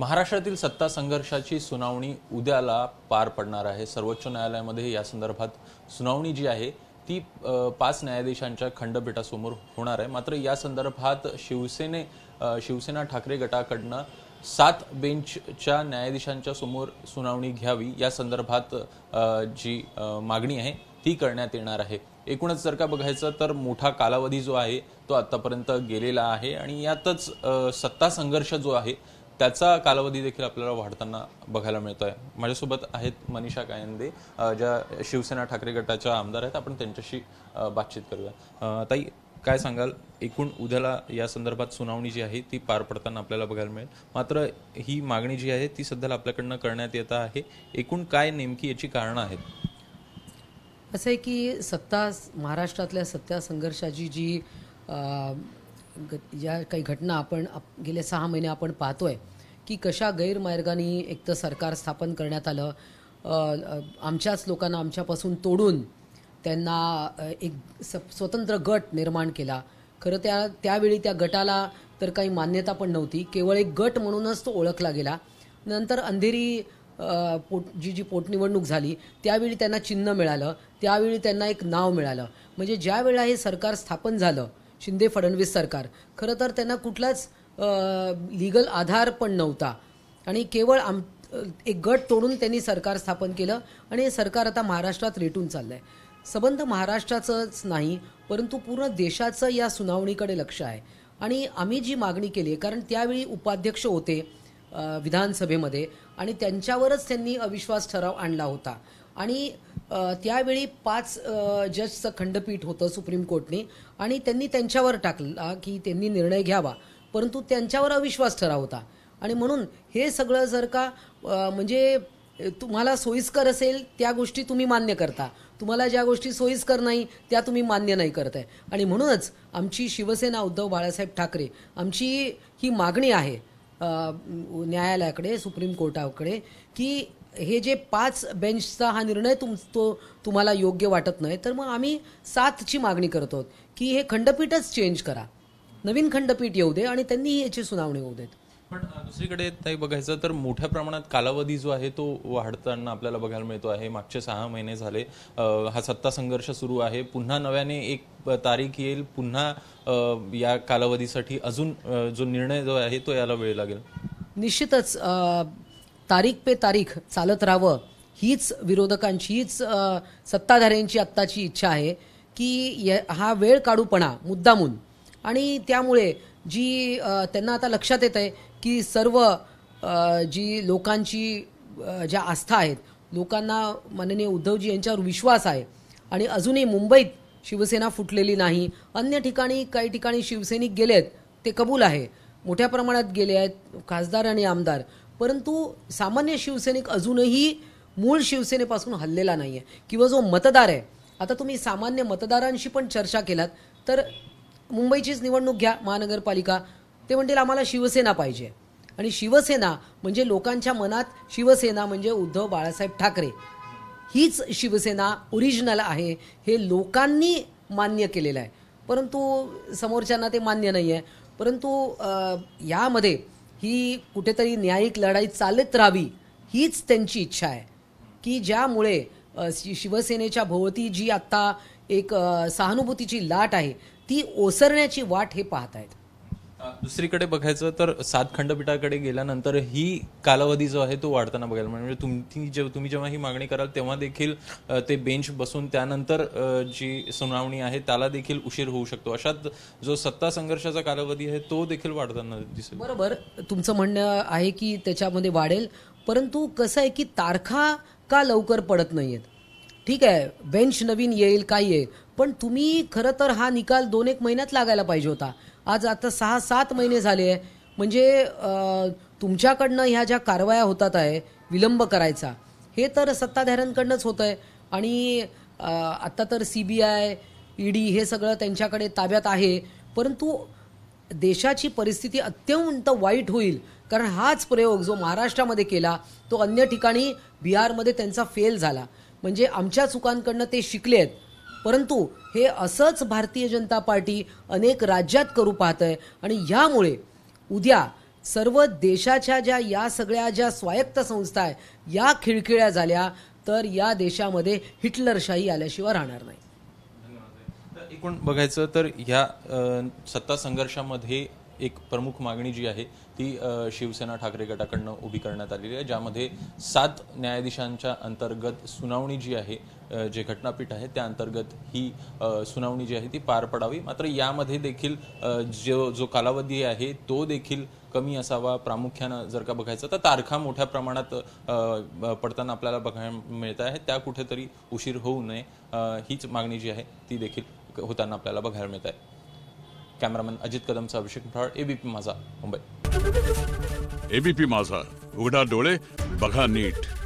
महाराष्ट्रातील सत्ता संघर्षाची सुनावणी उद्याला पार पडणार आहे सर्वोच्च न्यायालयामध्ये या संदर्भात सुनावणी जी आहे ती पाच न्यायाधीशांच्या खंडपीठासमोर होणार आहे मात्र या संदर्भात शिवसेने शिवसेना ठाकरे गटाकडनं सात बेंचच्या न्यायाधीशांच्या समोर सुनावणी घ्यावी या संदर्भात जी मागणी आहे ती करण्यात येणार आहे एकूणच जर का बघायचं तर मोठा कालावधी जो आहे तो आतापर्यंत गेलेला आहे आणि यातच सत्ता संघर्ष जो आहे त्याचा कालावधी देखील आपल्याला वाढताना बघायला मिळतो आहे माझ्यासोबत आहेत मनीषा कायंदे ज्या शिवसेना ठाकरे गटाच्या आमदार आहेत आपण त्यांच्याशी बातचीत करूया ताई काय सांगाल एकूण उद्याला या संदर्भात सुनावणी जी आहे ती पार पडताना आपल्याला बघायला मिळेल मात्र ही मागणी जी आहे ती सध्याला आपल्याकडनं करण्यात येत आहे एकूण काय नेमकी याची कारणं आहेत असं आहे की सत्ता महाराष्ट्रातल्या सत्ता संघर्षाची जी ज्या काही घटना आपण गेले गेल्या सहा महिने आपण पाहतोय की कशा गैरमार्गाने एक तर सरकार स्थापन करण्यात आलं आमच्याच लोकांना आमच्यापासून तोडून त्यांना एक स्वतंत्र गट निर्माण केला खरं त्या त्यावेळी त्या गटाला तर काही मान्यता पण नव्हती केवळ एक गट म्हणूनच तो ओळखला गेला नंतर अंधेरी पोट जी जी पोटनिवडणूक झाली त्यावेळी त्यांना चिन्ह मिळालं त्यावेळी त्यांना एक नाव मिळालं म्हणजे ज्यावेळा हे सरकार स्थापन झालं शिंदे फडणवीस सरकार खरं तर त्यांना कुठलाच लिगल आधार पण नव्हता आणि केवळ आम एक गट तोडून त्यांनी सरकार स्थापन केलं आणि हे सरकार आता महाराष्ट्रात रेटून चाललं आहे संबंध महाराष्ट्राचंच नाही परंतु पूर्ण देशाचं या सुनावणीकडे लक्ष आहे आणि आम्ही जी मागणी केली आहे कारण त्यावेळी उपाध्यक्ष होते विधानसभेमध्ये आणि त्यांच्यावरच त्यांनी अविश्वास ठराव आणला होता आणि त्यावेळी पाच जजचं खंडपीठ होतं सुप्रीम कोर्टने आणि त्यांनी त्यांच्यावर टाकला की त्यांनी निर्णय घ्यावा परंतु त्यांच्यावर अविश्वास ठराव होता आणि म्हणून हे सगळं जर का म्हणजे तुम्हाला सोयीस्कर असेल त्या गोष्टी तुम्ही मान्य करता तुम्हाला ज्या गोष्टी सोयीस्कर नाही त्या तुम्ही मान्य नाही करत आहे आणि म्हणूनच आमची शिवसेना उद्धव बाळासाहेब ठाकरे आमची ही मागणी आहे न्यायालयाकडे सुप्रीम कोर्टाकडे की हे जे पाच बेंचचा हा निर्णय तुम तो तुम्हाला योग्य वाटत नाही तर मग आम्ही सातची मागणी करत आहोत की हे खंडपीठच चेंज करा नवीन खंडपीठ येऊ दे आणि त्यांनी याची सुनावणी होऊ देत पण दुसरीकडे काही बघायचं तर मोठ्या प्रमाणात कालावधी जो आहे तो वाढताना आपल्याला बघायला मिळतो आहे मागचे सहा महिने झाले हा सत्ता संघर्ष सुरू आहे पुन्हा नव्याने एक तारीख येईल पुन्हा या कालावधीसाठी अजून जो निर्णय जो आहे तो याला वेळ लागेल निश्चितच तारीख पे तारीख चालत राहावं हीच विरोधकांची हीच सत्ताधाऱ्यांची आत्ताची इच्छा आहे की हा वेळ काढूपणा मुद्दामून आणि त्यामुळे जी त्यांना आता लक्षात येत आहे की सर्व जी लोकांची ज्या आस्था आहेत लोकांना माननीय उद्धवजी यांच्यावर विश्वास आहे आणि अजूनही मुंबईत शिवसेना फुटलेली नाही अन्य ठिकाणी काही ठिकाणी शिवसैनिक आहेत ते कबूल आहे मोठ्या प्रमाणात गेले आहेत खासदार आणि आमदार परंतु सामान्य शिवसैनिक अजूनही मूळ शिवसेनेपासून हल्लेला नाही आहे किंवा जो मतदार आहे आता तुम्ही सामान्य मतदारांशी पण चर्चा केलात तर मुंबईचीच निवडणूक घ्या महानगरपालिका ते म्हणतील आम्हाला शिवसेना पाहिजे आणि शिवसेना म्हणजे लोकांच्या मनात शिवसेना म्हणजे उद्धव बाळासाहेब ठाकरे हीच शिवसेना ओरिजिनल आहे हे लोकांनी मान्य केलेलं आहे परंतु समोरच्यांना ते मान्य नाही आहे परंतु यामध्ये ही कुठेतरी न्यायिक लढाई चालत राहावी हीच त्यांची इच्छा आहे की ज्यामुळे शिवसेनेच्या भोवती जी आत्ता एक सहानुभूतीची लाट आहे ती ओसरण्याची वाट हे पाहत आहेत दुसरीकडे बघायचं तर सात खंडपीठाकडे गेल्यानंतर ही कालावधी जो आहे तो वाढताना बघायला म्हणजे तुम्ही जेव्हा तुम्ही जेव्हा ही मागणी कराल तेव्हा देखील ते बेंच बसून त्यानंतर जी सुनावणी आहे त्याला देखील उशीर होऊ शकतो अशात जो सत्ता संघर्षाचा कालावधी आहे तो देखील वाढताना दिसेल बरोबर तुमचं म्हणणं आहे की त्याच्यामध्ये वाढेल परंतु कसं आहे की तारखा का लवकर पडत नाहीयेत ठीक आहे बेंच नवीन येईल काय येईल पण तुम्ही खरं तर हा निकाल दोन एक महिन्यात लागायला पाहिजे होता आज आता सहा सात महिने झाले आहे म्हणजे तुमच्याकडनं ह्या ज्या कारवाया होतात आहे विलंब करायचा हे तर सत्ताधाऱ्यांकडनंच होतं आहे आणि आत्ता तर सी बी आय ईडी हे सगळं त्यांच्याकडे ताब्यात आहे परंतु देशाची परिस्थिती अत्यंत वाईट होईल कारण हाच प्रयोग जो महाराष्ट्रामध्ये केला तो अन्य ठिकाणी बिहारमध्ये त्यांचा फेल झाला म्हणजे आमच्या चुकांकडनं ते शिकले आहेत परंतु हे असंच भारतीय जनता पार्टी अनेक राज्यात करू पाहत आहे आणि ह्यामुळे उद्या सर्व देशाच्या ज्या या सगळ्या ज्या स्वायत्त संस्था आहे या खिळखिळ्या झाल्या तर या देशामध्ये हिटलरशाही आल्याशिवाय राहणार नाही एकूण बघायचं तर ह्या सत्ता संघर्षामध्ये एक प्रमुख मागणी जी आहे ती शिवसेना ठाकरे गटाकडनं उभी करण्यात आलेली आहे ज्यामध्ये सात न्यायाधीशांच्या अंतर्गत सुनावणी जी आहे जे घटनापीठ आहे त्या अंतर्गत ही सुनावणी जी आहे ती पार पडावी मात्र यामध्ये देखील जो जो कालावधी आहे तो देखील कमी असावा प्रामुख्यानं जर का बघायचं तर तारखा मोठ्या प्रमाणात पडताना आपल्याला बघायला मिळत आहे त्या कुठेतरी उशीर होऊ नये हीच मागणी जी आहे ती देखील होताना आपल्याला बघायला मिळत आहे कॅमेरामॅन अजित कदमचा अभिषेक बी एबीपी माझा मुंबई एबीपी माझा उघडा डोळे बघा नीट